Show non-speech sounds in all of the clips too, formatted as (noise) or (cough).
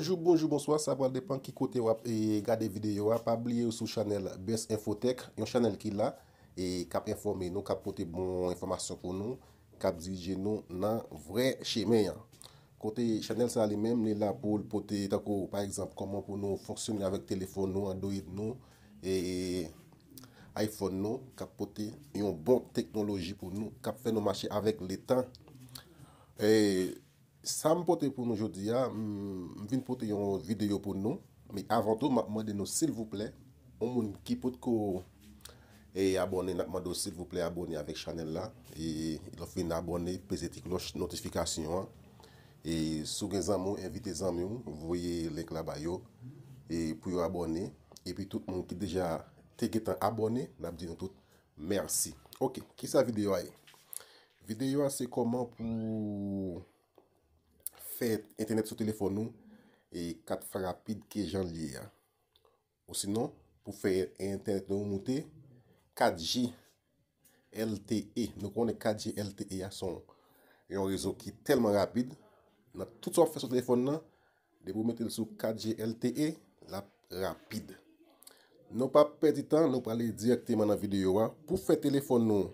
Bonjou, bonjou, bonsoi. Saban depan ki kote wap e gade videyo wap. Abliye ou sou chanel BES Infotech. Yon chanel ki la. E kap informe nou. Kap pote bon informasyon pou nou. Kap zige nou nan vre chemen. Kote chanel sa li mem. Ne la pou pote tako. Par exemple, koman pou nou foksyon. Avèk telefon nou, Android nou. E iPhone nou. Kap pote yon bon teknoloji pou nou. Kap fè nou mache avèk lè tan. E... Sa m pote pou nou jodi ya, m vin pote yon videyo pou nou. Mi avantou, m ap mwede nou silvouple. O moun ki pote ko e abone, m ap mwede nou silvouple abone avèk chanel la. E lo fin abone, pese ti kloch notifikasyon. E sou gen zanmou, evite zanmou, vwoye link la ba yo. E pou yo abone. E pi tout moun ki deja teke tan abone, m ap di nou tout. Mersi. Ok, ki sa videyo ay? Videyo an se koman pou... fèye internet sou telefon nou e kat fè rapide ki jan liye ya. Ou sinon, pou fèye internet nou moutè, 4G LTE. Nou konè 4G LTE ya son yon rezo ki telman rapide. Nou a tout sa fè sou telefon nou de pou mette l sou 4G LTE la rapide. Nou pa pè di tan, nou pa lè direkte man nan videyo ya. Pou fè telefon nou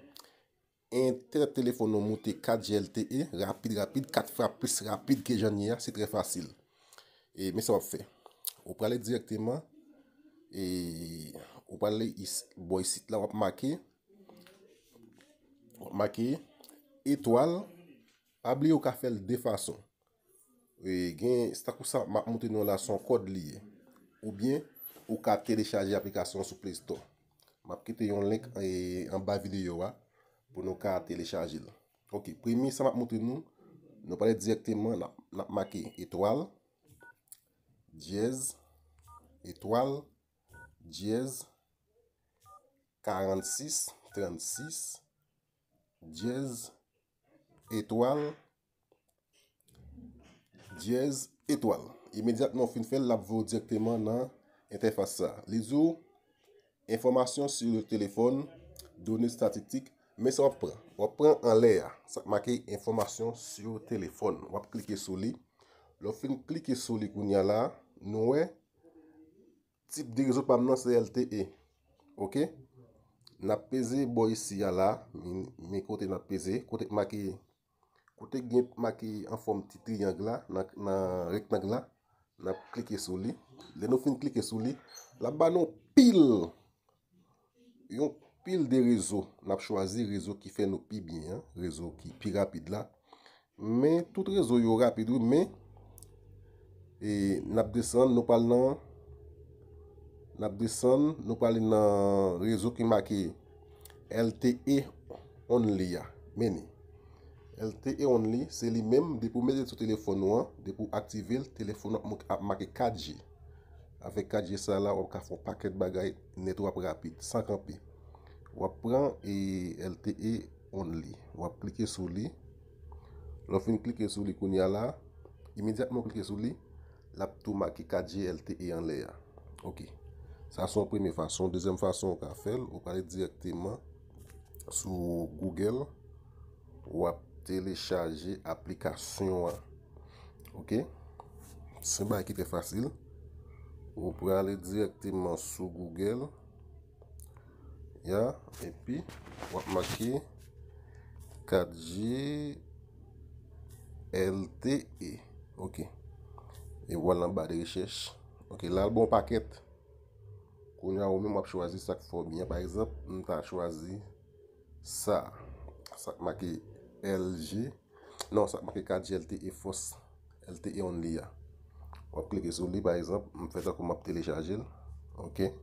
Inter telefon nou moute 4 GLTE, rapide rapide, 4 frappes rapide ke janye a, se tre fasil. E, me se wap fe. Ou pale direktyman, e, ou pale boy sit la wap make, wap make, etoal, abli ou ka fel defason. E, gen, stakou sa wap moute nou la son kod liye. Ou bien, ou ka telechaje aplikasyon sou Play Store. Mwap kite yon link an ba videyo wap. pou nou ka a telechajil. Ok, premi, sa map moutri nou, nou pale direktman la make etoal, diyez, etoal, diyez, 46, 36, diyez, etoal, diyez, etoal. Imediat nou fin fel la vò direktman nan interfasa. Li zou, informasyon si yo telefon, doni statistik, Mese wap pren, wap pren an lè ya. Sa makèy informasyon sou telefon. Wap klikè sou li. Lo fin klikè sou li koun ya la, nou wè tip dirizopam nan CLTE. Ok? Nap pese bo yisi ya la, men kote nap pese, kote makè kote gen makè an form titri yang la, nan reknag la, nap klikè sou li. Le nou fin klikè sou li, la ba nou pil yon pil de rezo, nap chwazi rezo ki fe nou pi bi, rezo ki pi rapide la, me tout rezo yo rapide ou, me e nap desan nou pal nan nap desan, nou pal nan rezo ki make LTE only ya meni, LTE only se li mem, de pou meze sou telefon ou an, de pou aktive ltelefon ap make 4G ave 4G sa la, wap ka fo paket bagay netwap rapide, 50p Wap pran e LTE only. Wap klike sou li. Lofin klike sou li koun ya la. Imediatman klike sou li. Lap tou maki kajye LTE an le ya. Ok. Sa son premi fason. Dezem fason wak a fel. Wak a le direktman sou Google. Wap telechaje aplikasyon wak. Ok. Se ba ekite fasil. Wap wak a le direktman sou Google. Ya, epi, wap maki Kadji LTE Ok E walan badi rishech Ok, lalbon paket Koun ya wame map chwazi sak fobnya Bayzap, mta chwazi Sa Sak maki LJ Non, sak maki kadji LTE fos LTE only ya Wap klike sou li bayzap, mfezak ou map telechajil Ok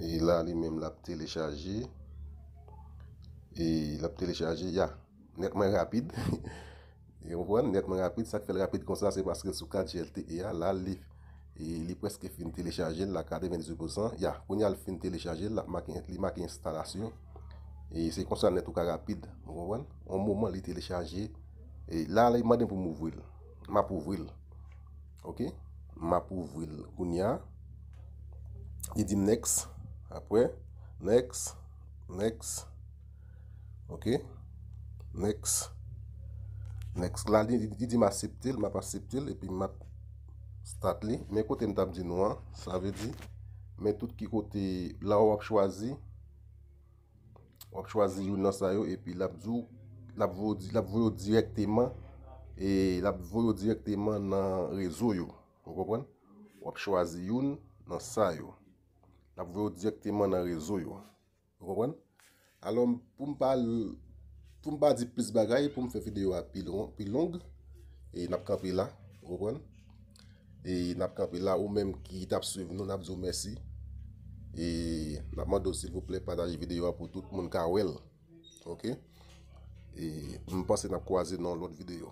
e la li menm la ptelechaje e la ptelechaje ya netman rapide (laughs) e netman rapide sa ke fèl rapide kon sa se baske sou 4G LTE ya la li e li preske fin telechaje la kade 28% ya konya li fin telechaje li maki instalasyon e se kon sa netman rapide an mouman li telechaje e la li maden pou mou vwil ma pou vwil ok? ma pou vwil konya li di next apre, next, next, ok, next, next, la li di di ma siptil, ma pa siptil, epi ma stat li, men kote mtap di nou an, sa ve di, men tout ki kote la wap chwazi, wap chwazi yon nan sayo, epi la vyo direktyman, e la vyo direktyman nan rezo yo, wap chwazi yon nan sayo, La pou veyo dijekte man nan rezo yo. Rouwen. Alon pou m pa di plis bagay pou m fe videyo apil long. E nap kape la. Rouwen. E nap kape la ou menm ki tap suive nou nap zo mersi. E la mando silvo ple padaje videyo apil tout moun ka well. Ok. E m pase nap kwa ze nan lot videyo.